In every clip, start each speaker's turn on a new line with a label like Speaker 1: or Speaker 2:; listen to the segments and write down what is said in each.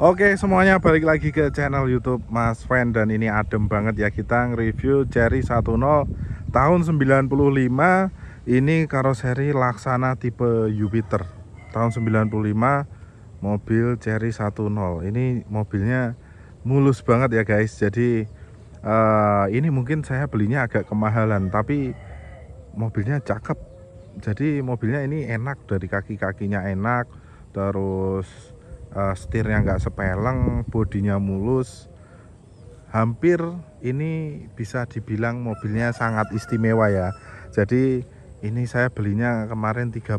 Speaker 1: Oke semuanya balik lagi ke channel YouTube Mas Fen dan ini adem banget ya kita nge-review Cherry 10 tahun 95 ini karoseri Laksana tipe Jupiter tahun 95 mobil Cherry 10 ini mobilnya mulus banget ya guys jadi uh, ini mungkin saya belinya agak kemahalan tapi mobilnya cakep jadi mobilnya ini enak dari kaki-kakinya enak terus uh, setirnya nggak sepeleng bodinya mulus hampir ini bisa dibilang mobilnya sangat istimewa ya jadi ini saya belinya kemarin 35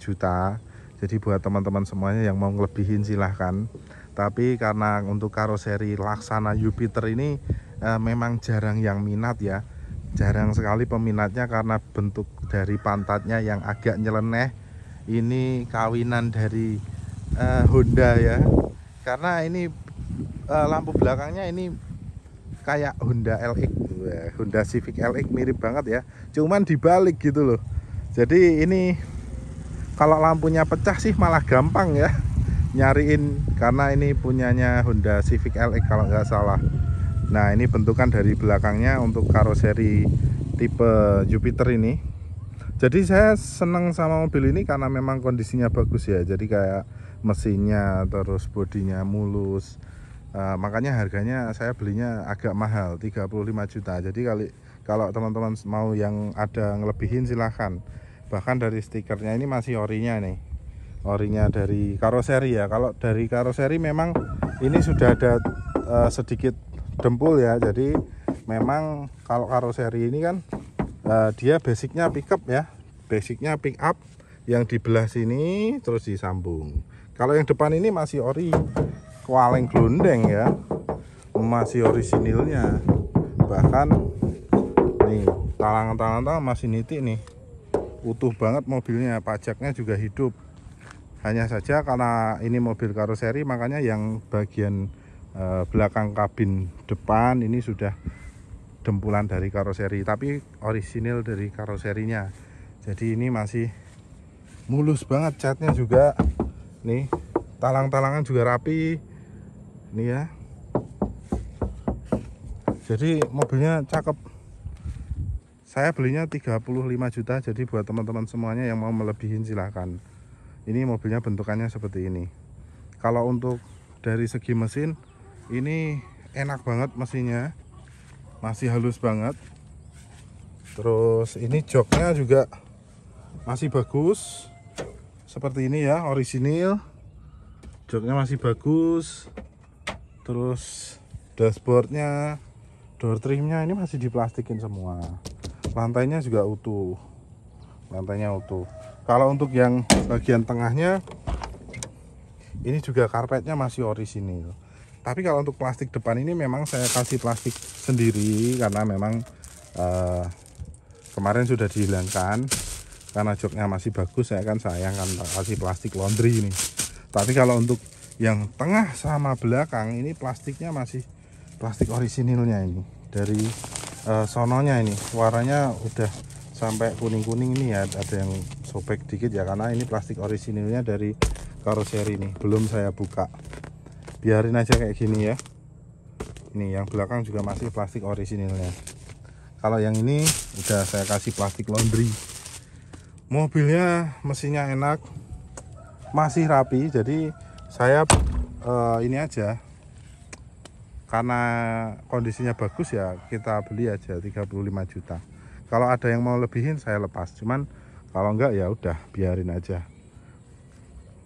Speaker 1: juta jadi buat teman-teman semuanya yang mau ngelebihin silahkan tapi karena untuk karoseri laksana Jupiter ini e, memang jarang yang minat ya jarang sekali peminatnya karena bentuk dari pantatnya yang agak nyeleneh ini kawinan dari uh, Honda ya karena ini uh, lampu belakangnya ini kayak Honda LX eh, Honda Civic LX mirip banget ya cuman dibalik gitu loh jadi ini kalau lampunya pecah sih malah gampang ya nyariin karena ini punyanya Honda Civic LX kalau nggak salah nah ini bentukan dari belakangnya untuk karoseri tipe Jupiter ini jadi saya seneng sama mobil ini karena memang kondisinya bagus ya jadi kayak mesinnya terus bodinya mulus uh, makanya harganya saya belinya agak mahal 35 juta jadi kali kalau teman-teman mau yang ada ngelebihin silahkan bahkan dari stikernya ini masih orinya nih orinya dari karoseri ya kalau dari karoseri memang ini sudah ada uh, sedikit dempul ya jadi memang kalau karoseri ini kan uh, dia basicnya pickup ya basicnya pickup up yang dibelah sini terus disambung kalau yang depan ini masih ori kualeng glundeng ya masih orisinilnya bahkan nih talangan talang masih nitik nih utuh banget mobilnya pajaknya juga hidup hanya saja karena ini mobil karoseri makanya yang bagian e, belakang kabin depan ini sudah dempulan dari karoseri tapi orisinil dari karoserinya jadi ini masih mulus banget catnya juga nih talang-talangan juga rapi ini ya jadi mobilnya cakep saya belinya 35 juta jadi buat teman-teman semuanya yang mau melebihin silahkan ini mobilnya bentukannya seperti ini kalau untuk dari segi mesin ini enak banget mesinnya masih halus banget terus ini joknya juga masih bagus seperti ini ya orisinil joknya masih bagus terus dashboardnya door trimnya ini masih diplastikin semua lantainya juga utuh lantainya utuh kalau untuk yang bagian tengahnya ini juga karpetnya masih orisinil tapi kalau untuk plastik depan ini memang saya kasih plastik sendiri karena memang uh, kemarin sudah dihilangkan karena joknya masih bagus saya kan sayang kan kasih plastik laundry ini tapi kalau untuk yang tengah sama belakang ini plastiknya masih plastik orisinilnya ini dari e, sononya ini warnanya udah sampai kuning-kuning ini ya ada yang sobek dikit ya karena ini plastik orisinilnya dari karoseri ini belum saya buka biarin aja kayak gini ya ini yang belakang juga masih plastik orisinilnya kalau yang ini udah saya kasih plastik laundry mobilnya mesinnya enak masih rapi jadi saya uh, ini aja karena kondisinya bagus ya kita beli aja 35 juta kalau ada yang mau lebihin saya lepas cuman kalau enggak ya udah biarin aja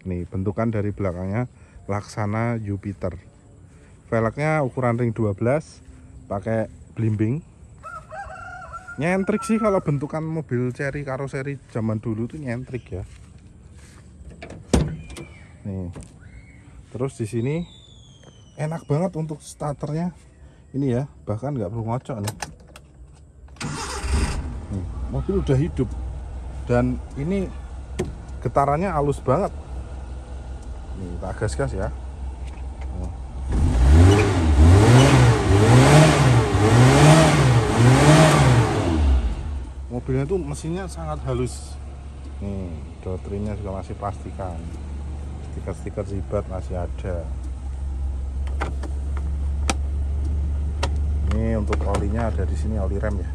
Speaker 1: nih bentukan dari belakangnya laksana Jupiter velgnya ukuran ring 12 pakai blimbing nyentrik sih kalau bentukan mobil seri karoseri zaman dulu tuh nyentrik ya nih terus di sini enak banget untuk starternya ini ya bahkan nggak perlu ngocok nih. nih mobil udah hidup dan ini getarannya halus banget nih tak gas gas ya mobilnya itu mesinnya sangat halus nih hmm, dotrinya juga masih plastikan stiker-stiker zibat masih ada ini untuk olinya ada di sini oli rem ya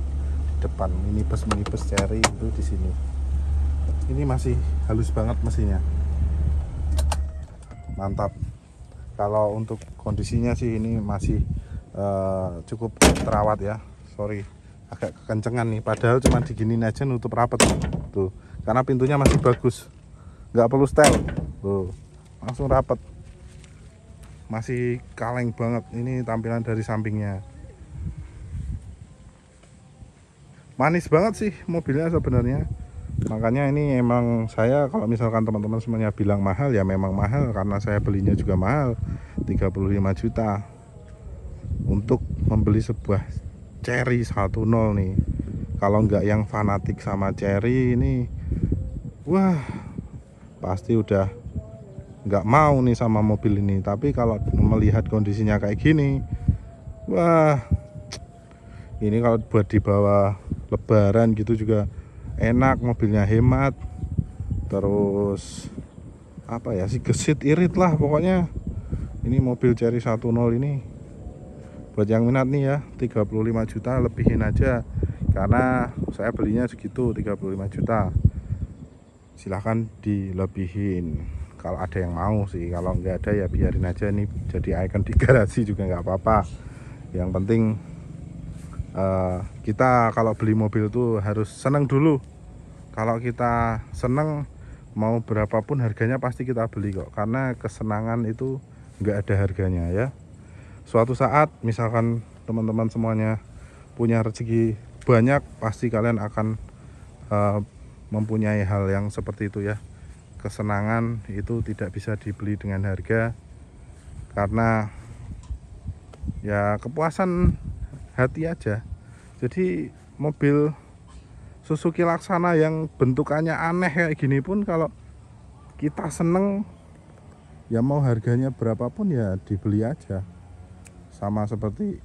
Speaker 1: depan minibus minibus cherry itu di sini ini masih halus banget mesinnya mantap kalau untuk kondisinya sih ini masih uh, cukup terawat ya sorry agak kekencengan nih padahal cuma diginiin aja nutup rapet tuh karena pintunya masih bagus nggak perlu setel tuh langsung rapet masih kaleng banget ini tampilan dari sampingnya manis banget sih mobilnya sebenarnya makanya ini emang saya kalau misalkan teman-teman semuanya bilang mahal ya memang mahal karena saya belinya juga mahal 35 juta untuk membeli sebuah Cherry 10 nih kalau nggak yang fanatik sama Cherry ini wah pasti udah nggak mau nih sama mobil ini tapi kalau melihat kondisinya kayak gini wah ini kalau buat dibawa lebaran gitu juga enak mobilnya hemat terus apa ya sih gesit irit lah pokoknya ini mobil Cherry 10 ini buat yang minat nih ya 35 juta lebihin aja karena saya belinya segitu 35 juta silahkan dilebihin kalau ada yang mau sih kalau nggak ada ya biarin aja nih jadi icon di garasi juga nggak apa-apa yang penting uh, kita kalau beli mobil itu harus seneng dulu kalau kita seneng mau berapapun harganya pasti kita beli kok karena kesenangan itu nggak ada harganya ya suatu saat misalkan teman-teman semuanya punya rezeki banyak pasti kalian akan uh, mempunyai hal yang seperti itu ya kesenangan itu tidak bisa dibeli dengan harga karena ya kepuasan hati aja jadi mobil Suzuki Laksana yang bentukannya aneh kayak gini pun kalau kita seneng ya mau harganya berapapun ya dibeli aja sama seperti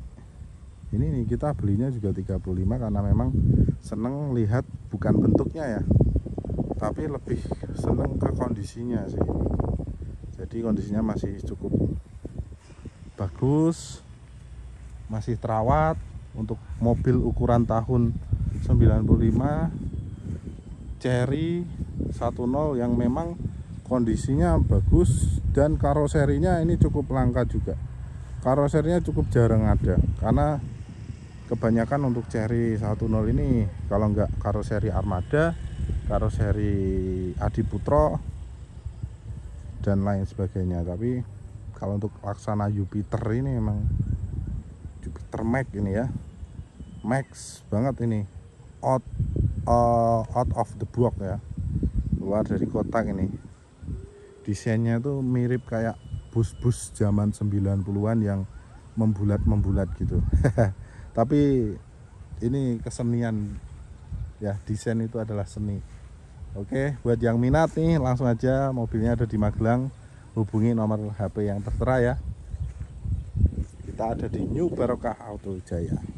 Speaker 1: ini nih kita belinya juga 35 karena memang seneng lihat bukan bentuknya ya tapi lebih seneng ke kondisinya sih jadi kondisinya masih cukup bagus masih terawat untuk mobil ukuran tahun 95 Cherry 10 yang memang kondisinya bagus dan karoserinya ini cukup langka juga karosernya cukup jarang ada karena kebanyakan untuk Cherry 10 ini kalau enggak karoseri Armada karoseri Adiputro dan lain sebagainya tapi kalau untuk laksana Jupiter ini memang Jupiter Max ini ya Max banget ini out uh, out of the box ya luar dari kotak ini desainnya itu mirip kayak bus-bus zaman 90-an yang membulat-membulat gitu tapi ini kesenian ya desain itu adalah seni oke buat yang minat nih langsung aja mobilnya ada di Magelang hubungi nomor HP yang tertera ya kita ada di New Barokah Auto Jaya